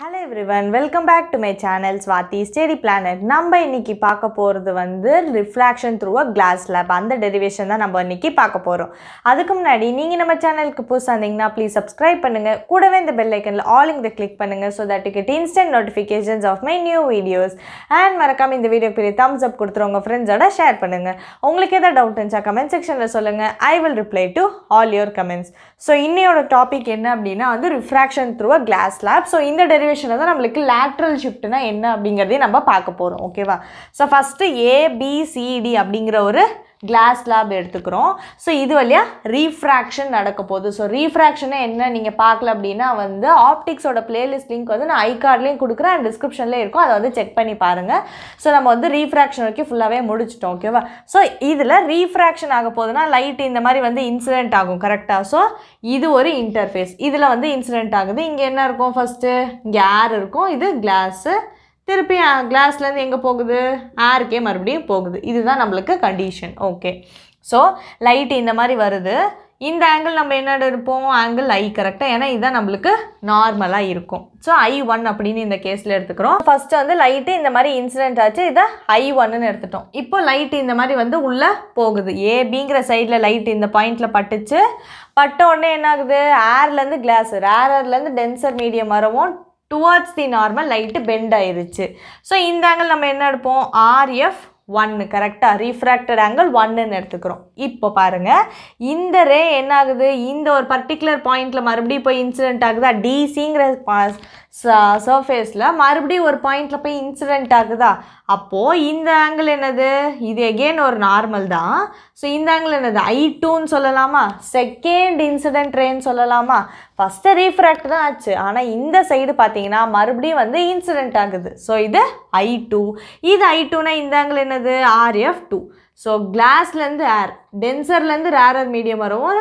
hello everyone welcome back to my channel Swathi study planet நம்ம இன்றைக்கி பார்க்க போகிறது வந்து refraction through a glass slab அந்த டெரிவேஷன் தான் நம்ம இன்றைக்கி பார்க்க போகிறோம் அதுக்கு முன்னாடி நீங்கள் நம்ம சேனலுக்கு புதுசாக இருந்தீங்கன்னா ப்ளீஸ் சப்ஸ்கிரைப் பண்ணுங்கள் கூடவே இந்த பெல் ஐக்கனில் ஆல் இந்த கிளிக் பண்ணுங்கள் so that you get instant notifications of my new videos and மறக்காமல் இந்த வீடியோ பெரிய தம்ஸ் அப் கொடுத்துரு உங்கள் ஃப்ரெண்ட்ஸோட ஷேர் பண்ணுங்கள் உங்களுக்கு எதாவது டவுட் இருந்துச்சா கமெண்ட் செக்ஷனில் சொல்லுங்கள் I will reply to all your comments so இன்னையோட டாபிக் என்ன அப்படின்னா வந்து refraction through a glass slab so இந்த டெரிவே வேரியேஷனை தான் நம்மளுக்கு லேட்ரல் ஷிஃப்ட்னா என்ன அப்படிங்கிறதையும் நம்ம பார்க்க போகிறோம் ஓகேவா ஸோ ஃபஸ்ட்டு ஏபிசிடி அப்படிங்கிற ஒரு கிளாஸ் லேப் எடுத்துக்கிறோம் ஸோ இது வழியாக ரீஃப்ராக்ஷன் நடக்க போகுது ஸோ ரீஃப்ராக்ஷனை என்ன நீங்கள் பார்க்கல அப்படின்னா வந்து ஆப்டிக்ஸோட பிளேலிஸ்ட் லிங்க் வந்து நான் ஐ கார்ட்லேயும் கொடுக்குறேன் அண்ட் டிஸ்கிரிப்ஷன்லேயும் இருக்கும் அதை வந்து செக் பண்ணி பாருங்கள் ஸோ நம்ம வந்து ரீஃப்ராக்ஷன் வரைக்கும் ஃபுல்லாகவே முடிச்சிட்டோம் ஓகேவா ஸோ இதில் ரீஃப்ராக்ஷன் ஆக போதுன்னா லைட் இந்த மாதிரி வந்து இன்சிடென்ட் ஆகும் கரெக்டாக ஸோ இது ஒரு இன்டர்ஃபேஸ் இதில் வந்து இன்சிடென்ட் ஆகுது இங்கே என்ன இருக்கும் ஃபஸ்ட்டு இங்கே ஏர் இருக்கும் இது கிளாஸு திருப்பி கிளாஸ்லேருந்து எங்கே போகுது ஏருக்கே மறுபடியும் போகுது இதுதான் நம்மளுக்கு கண்டிஷன் ஓகே ஸோ லைட் இந்த மாதிரி வருது இந்த ஆங்கிள் நம்ம என்ன எடுப்போம் ஆங்கிள் ஐ கரெக்டாக ஏன்னா இதுதான் நம்மளுக்கு நார்மலாக இருக்கும் ஸோ ஐ ஒன் அப்படின்னு இந்த கேஸில் எடுத்துக்கிறோம் ஃபஸ்ட்டு வந்து லைட்டு இந்த மாதிரி இன்சிடென்ட் ஆச்சு இதை ஐ ஒன்னு எடுத்துட்டோம் இப்போ லைட்டு இந்த மாதிரி வந்து உள்ளே போகுது ஏபிங்கிற சைடில் லைட் இந்த பாயிண்டில் பட்டுச்சு பட்ட உடனே என்ன ஆகுது ஏர்லேருந்து கிளாஸ் ஏர்லேருந்து டென்சர் மீடியம் வரவும் towards the normal light bend ஆயிருச்சு ஸோ இந்த ஆங்கிள் நம்ம என்ன எடுப்போம் ஆர்எஃப் ஒன்னு கரெக்டாக ரீஃப்ராக்டட் ஆங்கிள் ஒன்றுன்னு எடுத்துக்கிறோம் இப்போ பாருங்கள் இந்த ரே என்ன ஆகுது இந்த ஒரு பர்டிகுலர் பாயிண்டில் மறுபடியும் போய் இன்சிடென்ட் ஆகுதா டிசிங்கிற சர்ஃபேஸில் மறுபடியும் ஒரு பாயிண்டில் போய் இன்சிடெண்ட் ஆகுதா அப்போது இந்த ஆங்கிள் என்னது இது எகெயின் ஒரு நார்மல் தான் ஸோ இந்த ஆங்கிள் என்னது ஐ டூன்னு சொல்லலாமா செகண்ட் இன்சிடெண்ட் ரேன்னு சொல்லலாமா ஃபஸ்ட்டு ரீஃப்ராக்ட் தான் ஆச்சு ஆனால் இந்த சைடு பார்த்தீங்கன்னா மறுபடியும் வந்து இன்சிடெண்ட் ஆகுது ஸோ இது ஐ டூ இது ஐ டூனா இந்த ஆங்கிள் என்னது ஆர்எஃப் டூ ஸோ கிளாஸ்லேருந்து ஏர் டென்சர்லேருந்து ரேரர் மீடியம் வரவும்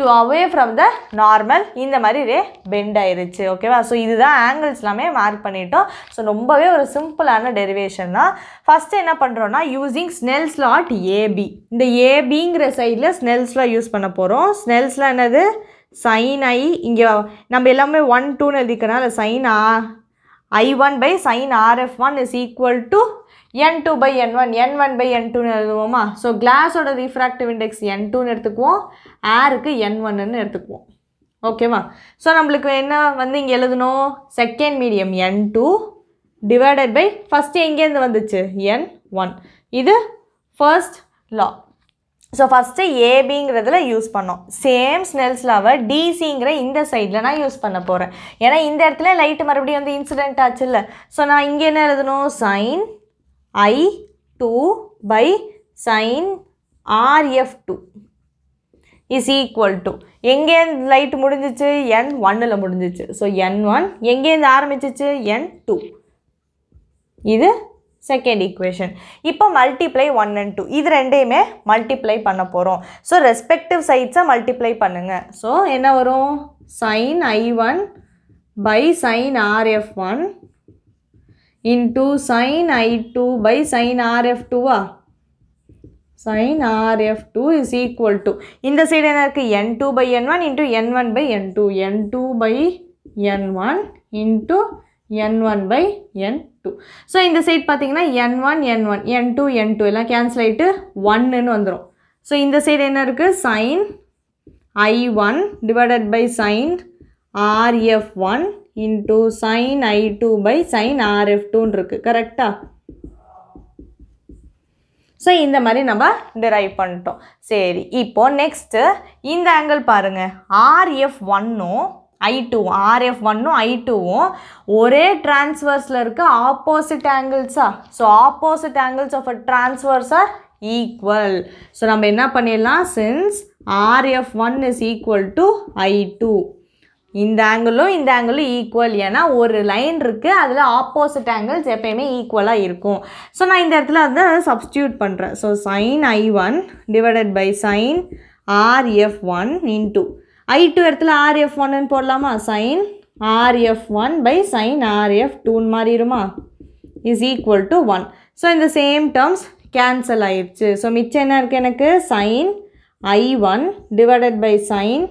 to away from the normal இந்த மாதிரி ரே பெண்ட் ஆயிருச்சு ஓகேவா ஸோ இதுதான் ஆங்கிள்ஸ் எல்லாமே மார்க் பண்ணிட்டோம் ஸோ ரொம்பவே ஒரு சிம்பிளான டெரிவேஷன் தான் ஃபர்ஸ்ட் என்ன பண்ணுறோன்னா யூஸிங் ஸ்னெல் ஸ்லாட் ஏபி இந்த ஏபிங்கிற சைடில் ஸ்னெல்ஸ்லாம் யூஸ் பண்ண போகிறோம் ஸ்னெல்ஸ்லாம் என்னது சைன் ஐ இங்கே நம்ம எல்லாமே ஒன் டூன்னு எழுதிக்கிறனால sine ah I one by sine RF one is equal to N two by N one N one by N டூன்னு எழுதுவோமா ஸோ கிளாஸோட ரீஃப்ராக்டிவ் இண்டெக்ஸ் என் டூன்னு எடுத்துக்குவோம் ஏருக்கு என் ஒன்னு எடுத்துக்குவோம் ஓகேவா ஸோ நம்மளுக்கு என்ன வந்து இங்கே எழுதணும் second medium n two divided by first எங்கேருந்து வந்துச்சு என் ஒன் இது ஃபர்ஸ்ட் லா ஸோ ஃபஸ்ட்டு ஏபிங்கிறதுல யூஸ் பண்ணோம் சேம் ஸ்னெல்ஸ் லாவை டிசிங்கிற இந்த சைடில் நான் யூஸ் பண்ண போகிறேன் ஏன்னா இந்த இடத்துல லைட்டு மறுபடியும் வந்து இன்சிடென்ட் ஆச்சு இல்லை ஸோ நான் இங்கே என்ன எழுதணும் sine i two by sine r f two is எங்கே டு எங்கேருந்து லைட் முடிஞ்சிச்சு என் ஒன்னில் முடிஞ்சிச்சு ஸோ என் ஒன் எங்கேருந்து ஆரம்பிச்சிச்சு என் டூ இது செகண்ட் equation இப்போ மல்டிப்ளை ஒன் அண்ட் டூ இது ரெண்டையுமே மல்டிப்ளை பண்ணப் போகிறோம் ஸோ ரெஸ்பெக்டிவ் சைட்ஸை மல்டிப்ளை பண்ணுங்கள் ஸோ என்ன வரும் sine i one by sine RF one into sine i two by sine r f ಟೂವಾ sine r f two is equal to இந்த சைடு என்ன இருக்குது n two by N one into n one by n two n two by N one into n one by n two so இந்த side பார்த்தீங்கன்னா n one என் one n two n two எல்லாம் cancel ஆகிட்டு ஒன்னுன்னு வந்துடும் so இந்த side என்ன இருக்குது sine i one divided by sine RF one into sine i two by sine r f டூன்னு இருக்குது கரெக்டா ஸோ இந்த மாதிரி நம்ம டிரைவ் பண்ணிட்டோம் சரி இப்போ நெக்ஸ்ட்டு இந்த ஆங்கிள் பாருங்கள் ஆர்எஃப் ஒன்னும் ஐ டூ ஆர்எஃப் ஒன்னும் ஐ டூவும் ஒரே டிரான்ஸ்வர்ஸில் இருக்க ஆப்போசிட் ஆங்கிள்ஸா so opposite angles of a transverse are equal so நம்ம என்ன பண்ணிடலாம் since r f one is equal to i two இந்த ஆங்கிளும் இந்த ஆங்கிளும் ஈக்குவல் ஏன்னா ஒரு லைன் இருக்குது அதில் ஆப்போசிட் ஆங்கிள்ஸ் எப்பயுமே ஈக்குவலாக இருக்கும் ஸோ நான் இந்த இடத்துல வந்து சப்ஸ்டியூட் பண்ணுறேன் so sine i one divided by sine RF one into i two இடத்துல எஃப் ஒன்னு போடலாமா sine RF one by sine r f டூன்னு மாறிடுமா is equal to one so இந்த சேம் டேர்ம்ஸ் கேன்சல் ஆயிடுச்சு ஸோ மிச்சம் என்ன இருக்குது எனக்கு sine i one divided by sine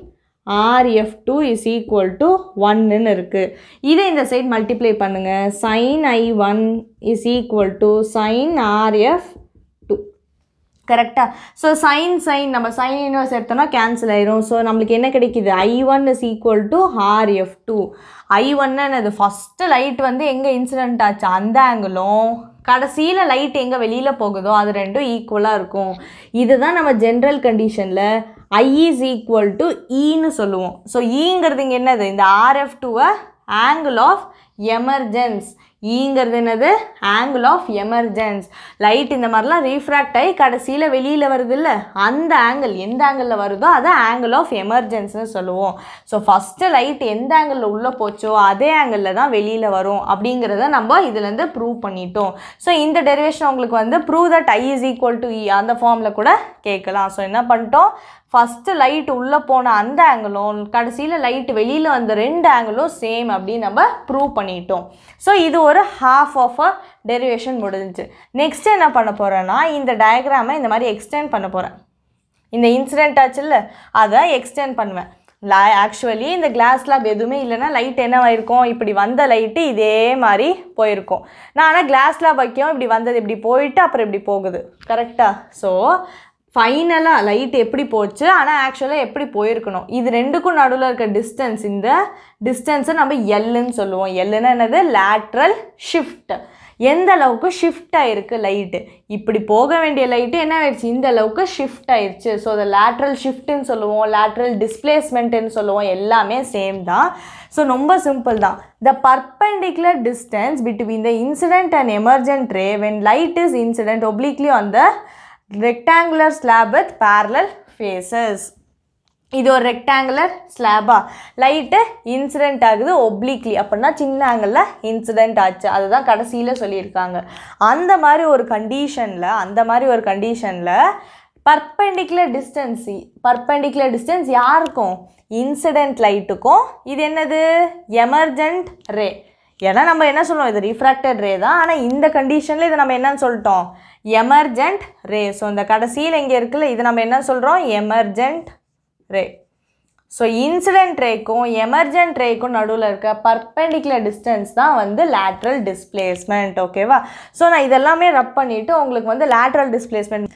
r f two is equal to ஒன்னுன்னு இருக்குது இதை இந்த சைட் மல்டிப்ளை பண்ணுங்கள் sine i one is equal to sine r f two கரெக்டாக ஸோ சைன் சைன் நம்ம சைன் இன்வர்ஸ் எடுத்தோம்னா கேன்சல் ஆயிரும் ஸோ நம்மளுக்கு என்ன கிடைக்கிது i one is equal to r f two i ஒன்னு ஃபஸ்ட்டு லைட் வந்து எங்கே இன்சிடென்ட் ஆச்சு அந்த ஆங்கிளும் கடைசியில் லைட் எங்கே வெளியில் போகுதோ அது ரெண்டும் ஈக்குவலாக இருக்கும் இதுதான் நம்ம ஜென்ரல் கண்டிஷனில் ஐ இஸ் ஈக்குவல் டு ஈன்னு சொல்லுவோம் ஸோ ஈங்கிறது e இங்கே என்னது இந்த ஆர்எஃப் டூவை ஆங்கிள் ஆஃப் எமர்ஜென்ஸ் ஈங்கிறது என்னது ஆங்கிள் ஆஃப் எமர்ஜென்ஸ் லைட் இந்த மாதிரிலாம் ரீஃப்ராக்ட் ஆகி கடைசியில் வெளியில் வருது இல்லை அந்த ஆங்கிள் எந்த ஆங்கிளில் வருதோ அதை ஆங்கிள் ஆஃப் எமர்ஜென்ஸ்னு சொல்லுவோம் ஸோ ஃபஸ்ட்டு லைட் எந்த ஆங்கிளில் உள்ளே போச்சோ அதே ஆங்கிளில் தான் வெளியில் வரும் அப்படிங்கிறத நம்ம இதுலேருந்து ப்ரூவ் பண்ணிட்டோம் ஸோ இந்த டெரிவேஷன் உங்களுக்கு வந்து prove that i is equal to e அந்த ஃபார்மில் கூட கேட்கலாம் ஸோ என்ன பண்ணிட்டோம் ஃபஸ்ட்டு லைட் உள்ளே போன அந்த ஆங்கிளும் கடைசியில் லைட் வெளியில் வந்த ரெண்டு ஆங்கிளும் சேம் அப்படின்னு நம்ம ப்ரூவ் பண்ணிட்டோம் ஸோ இது ஒரு ஒரு ஹாஃப் ஆஃப் அ டெரிவேஷன் முடிஞ்சிச்சு நெக்ஸ்ட் என்ன பண்ண போகிறேன்னா இந்த டயக்ராமை இந்த மாதிரி எக்ஸ்டெண்ட் பண்ண போகிறேன் இந்த ஆச்சு இல்லை அதை எக்ஸ்டெண்ட் பண்ணுவேன் லா ஆக்சுவலி இந்த கிளாஸ் லேப் எதுவுமே இல்லைன்னா லைட் என்னவாயிருக்கும் இப்படி வந்த லைட்டு இதே மாதிரி போயிருக்கும் நான் ஆனால் கிளாஸ் லேப் வைக்கவும் இப்படி வந்தது இப்படி போயிட்டு அப்புறம் இப்படி போகுது கரெக்டாக ஸோ ஃபைனலாக லைட் எப்படி போச்சு ஆனால் ஆக்சுவலாக எப்படி போயிருக்கணும் இது ரெண்டுக்கும் நடுவில் இருக்க டிஸ்டன்ஸ் இந்த டிஸ்டன்ஸை நம்ம எல்லுன்னு சொல்லுவோம் எல்லுன்னா என்னது லேட்ரல் ஷிஃப்ட் எந்த அளவுக்கு ஷிஃப்ட் ஆகிருக்கு லைட்டு இப்படி போக வேண்டிய லைட்டு என்ன ஆயிடுச்சு இந்த அளவுக்கு ஷிஃப்ட் ஆயிடுச்சு ஸோ அதை லேட்ரல் ஷிஃப்ட்டுன்னு சொல்லுவோம் லேட்ரல் டிஸ்பிளேஸ்மெண்ட்டுன்னு சொல்லுவோம் எல்லாமே சேம் தான் ஸோ ரொம்ப சிம்பிள் தான் the perpendicular distance between the incident and emergent ray when light is incident obliquely on the rectangular slab with parallel faces இது ஒரு ரெக்டாங்குலர் ஸ்லாபா லைட்டு இன்சிடெண்ட் ஆகுது ஒப்ளிக்லி அப்படின்னா சின்ன ஆங்கிளில் இன்சிடெண்ட் ஆச்சு அதுதான் கடைசியில் சொல்லியிருக்காங்க அந்த மாதிரி ஒரு கண்டிஷனில் அந்த மாதிரி ஒரு கண்டிஷனில் பர்பெண்டிகுலர் டிஸ்டன்ஸ் பர்பெண்டிகுலர் டிஸ்டன்ஸ் யாருக்கும் இன்சிடெண்ட் லைட்டுக்கும் இது என்னது எமர்ஜென்ட் ரே ஏன்னா நம்ம என்ன சொல்லுவோம் இது ரீஃப்ராக்டட் ரே தான் ஆனால் இந்த கண்டிஷனில் இதை நம்ம என்னன்னு சொல்லிட்டோம் எமர்ஜென்ட் ரே ஸோ இந்த கடைசியில் இங்கே இருக்குல்ல இது நம்ம என்ன சொல்கிறோம் எமர்ஜென்ட் ரே ஸோ இன்சிடென்ட் ரேக்கும் எமர்ஜென்ட் ரேக்கும் நடுவில் இருக்க பர்பெண்டிகுலர் டிஸ்டன்ஸ் தான் வந்து லேட்ரல் டிஸ்பிளேஸ்மெண்ட் ஓகேவா ஸோ நான் இதெல்லாமே ரப் பண்ணிவிட்டு உங்களுக்கு வந்து லேட்ரல் டிஸ்பிளேஸ்மெண்ட்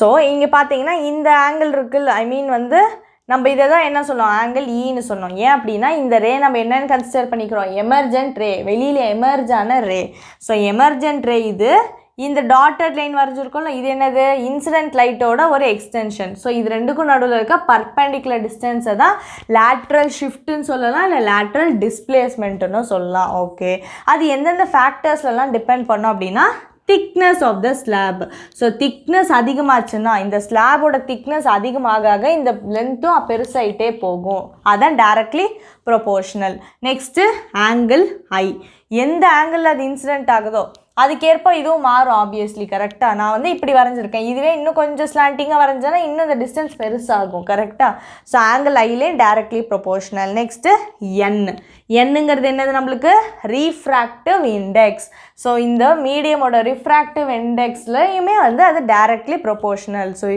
ஸோ இங்கே பார்த்தீங்கன்னா இந்த ஆங்கிள் இருக்குல்ல ஐ மீன் வந்து நம்ம இதை தான் என்ன சொன்னோம் ஆங்கிள் ஈன்னு e சொன்னோம் ஏன் அப்படின்னா இந்த ரே நம்ம என்னென்னு கன்சிடர் பண்ணிக்கிறோம் எமர்ஜென்ட் ரே வெளியில் எமர்ஜான ரே ஸோ எமர்ஜென்ட் ரே இது இந்த டாட்டட் லைன் வரைஞ்சிருக்கோம்ல இது என்னது இன்சிடென்ட் லைட்டோட ஒரு எக்ஸ்டென்ஷன் ஸோ இது ரெண்டுக்கும் நடுவில் இருக்க பர்பெண்டிகுலர் டிஸ்டன்ஸை தான் லேட்ரல் ஷிஃப்ட்டுன்னு சொல்லலாம் இல்லை லேட்ரல் டிஸ்பிளேஸ்மெண்ட்டுன்னு சொல்லலாம் ஓகே அது எந்தெந்த ஃபேக்டர்ஸ்லாம் டிபெண்ட் பண்ணோம் அப்படின்னா thickness of the slab so thickness அதிகமாச்சுன்னா இந்த ஸ்லாபோட திக்னஸ் அதிகமாக ஆக இந்த லென்த்தும் பெருசாகிட்டே போகும் அதான் directly proportional next angle i எந்த ஆங்கிளில் அது இன்சிடெண்ட் ஆகுதோ அதுக்கேற்ப இதுவும் மாறும் ஆப்வியஸ்லி கரெக்டாக நான் வந்து இப்படி வரைஞ்சிருக்கேன் இதுவே இன்னும் கொஞ்சம் ஸ்லாண்டிங்காக வரைஞ்சேன்னா இன்னும் இந்த டிஸ்டன்ஸ் பெருசாகும் கரெக்டாக ஸோ ஆங்கிள் ஐலே டேரக்ட்லி ப்ரொபோர்ஷனல் நெக்ஸ்ட்டு என் என்னங்கிறது என்னது நம்மளுக்கு ரீஃப்ராக்டிவ் இண்டெக்ஸ் ஸோ இந்த மீடியமோட ரிஃப்ராக்டிவ் இண்டெக்ஸ்லையுமே வந்து அது directly proportional so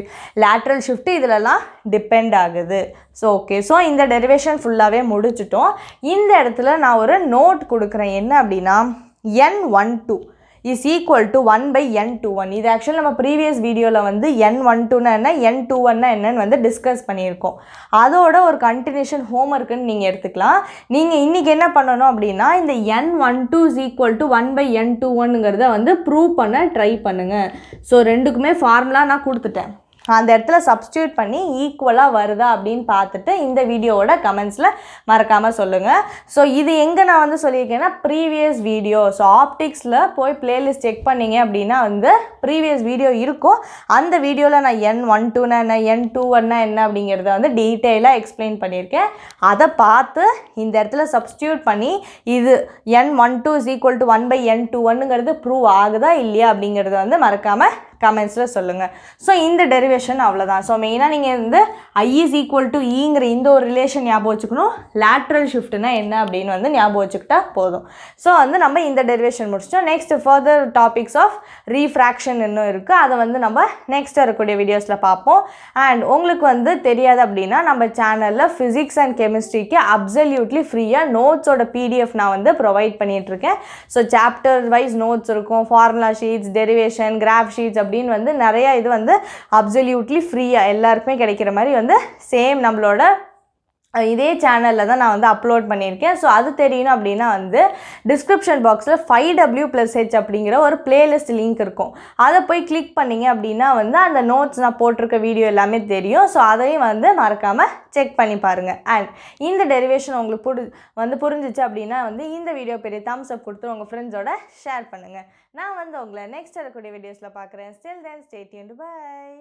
lateral shift இதிலலாம் டிபெண்ட் ஆகுது ஸோ ஓகே ஸோ இந்த டெரிவேஷன் ஃபுல்லாகவே முடிச்சிட்டோம் இந்த இடத்துல நான் ஒரு நோட் கொடுக்குறேன் என்ன அப்படின்னா n one two is equal to one by n two one இது ஆக்சுவல் நம்ம ப்ரீவியஸ் வீடியோவில் வந்து என் ஒன் டூனா என்ன என் டூ ஒன்னா என்னன்னு வந்து டிஸ்கஸ் பண்ணியிருக்கோம் அதோட ஒரு கண்டினியூஷன் ஹோம் ஒர்க்குன்னு நீங்கள் எடுத்துக்கலாம் நீங்கள் இன்றைக்கி என்ன பண்ணணும் அப்படின்னா இந்த n one two is equal to one by n two ஒன்னுங்கிறத வந்து ப்ரூவ் பண்ண ட்ரை பண்ணுங்கள் ஸோ ரெண்டுக்குமே ஃபார்முலா நான் கொடுத்துட்டேன் அந்த இடத்துல சப்ஸ்டியூட் பண்ணி ஈக்குவலாக வருதா அப்படின்னு பார்த்துட்டு இந்த வீடியோவோட கமெண்ட்ஸில் மறக்காமல் சொல்லுங்கள் ஸோ இது எங்கே நான் வந்து சொல்லியிருக்கேன்னா ப்ரீவியஸ் வீடியோ ஸோ ஆப்டிக்ஸில் போய் பிளேலிஸ்ட் செக் பண்ணிங்க அப்படின்னா வந்து ப்ரீவியஸ் வீடியோ இருக்கும் அந்த வீடியோவில் நான் என் ஒன் டூனா என்ன என் டூ ஒன்னா என்ன அப்படிங்கிறத வந்து டீட்டெயிலாக எக்ஸ்பிளைன் பண்ணியிருக்கேன் அதை பார்த்து இந்த இடத்துல சப்ஸ்டியூட் பண்ணி இது n one two is equal to one by n two ஒன்னுங்கிறது ப்ரூவ் ஆகுதா இல்லையா அப்படிங்கிறத வந்து மறக்காமல் கமெண்ட்ஸில் சொல்லுங்கள் ஸோ இந்த டெரிவேஷன் அவ்வளோதான் ஸோ மெயினாக நீங்கள் வந்து ஐ இஸ் ஈக்குவல் டு ஈங்கிற இந்த ஒரு ரிலேஷன் ஞாபகம் வச்சுக்கணும் லேட்ரல் ஷிஃப்ட்னா என்ன அப்படின்னு வந்து ஞாபகம் வச்சுக்கிட்டா போதும் ஸோ வந்து நம்ம இந்த டெரிவேஷன் முடிச்சிட்டோம் next further topics of refraction இன்னும் இருக்குது அதை வந்து நம்ம நெக்ஸ்ட் வரக்கூடிய வீடியோஸில் பார்ப்போம் அண்ட் உங்களுக்கு வந்து தெரியாது அப்படின்னா நம்ம சேனலில் ஃபிசிக்ஸ் அண்ட் கெமிஸ்ட்ரிக்கு அப்சல்யூட்லி ஃப்ரீயாக நோட்ஸோட பிடிஎஃப் நான் வந்து ப்ரொவைட் பண்ணிகிட்ருக்கேன் ஸோ சாப்டர் வைஸ் நோட்ஸ் இருக்கும் formula sheets derivation graph sheets அப்படின்னு வந்து நிறையா இது வந்து அப்சல்யூட்லி ஃப்ரீயாக எல்லாருக்குமே கிடைக்கிற மாதிரி வந்து சேம் நம்மளோட இதே சேனலில் தான் நான் வந்து அப்லோட் பண்ணியிருக்கேன் ஸோ அது தெரியணும் அப்படின்னா வந்து டிஸ்கிரிப்ஷன் பாக்ஸில் ஃபைவ் டபிள்யூ ப்ளஸ் ஹெச் அப்படிங்கிற ஒரு பிளேலிஸ்ட் லிங்க் இருக்கும் அதை போய் கிளிக் பண்ணிங்க அப்படின்னா வந்து அந்த நோட்ஸ் நான் போட்டிருக்க வீடியோ எல்லாமே தெரியும் ஸோ அதையும் வந்து மறக்காமல் செக் பண்ணி பாருங்கள் அண்ட் இந்த டெரிவேஷன் உங்களுக்கு புரி வந்து புரிஞ்சிச்சு அப்படின்னா வந்து இந்த வீடியோ பெரிய தம்ஸ் அப் கொடுத்து உங்கள் ஃப்ரெண்ட்ஸோட ஷேர் பண்ணுங்கள் நான் வந்து உங்களை நெக்ஸ்ட் இருக்கக்கூடிய வீடியோஸில் பார்க்குறேன் ஸ்டில் தென் ஸ்டேட்யூன் பாய்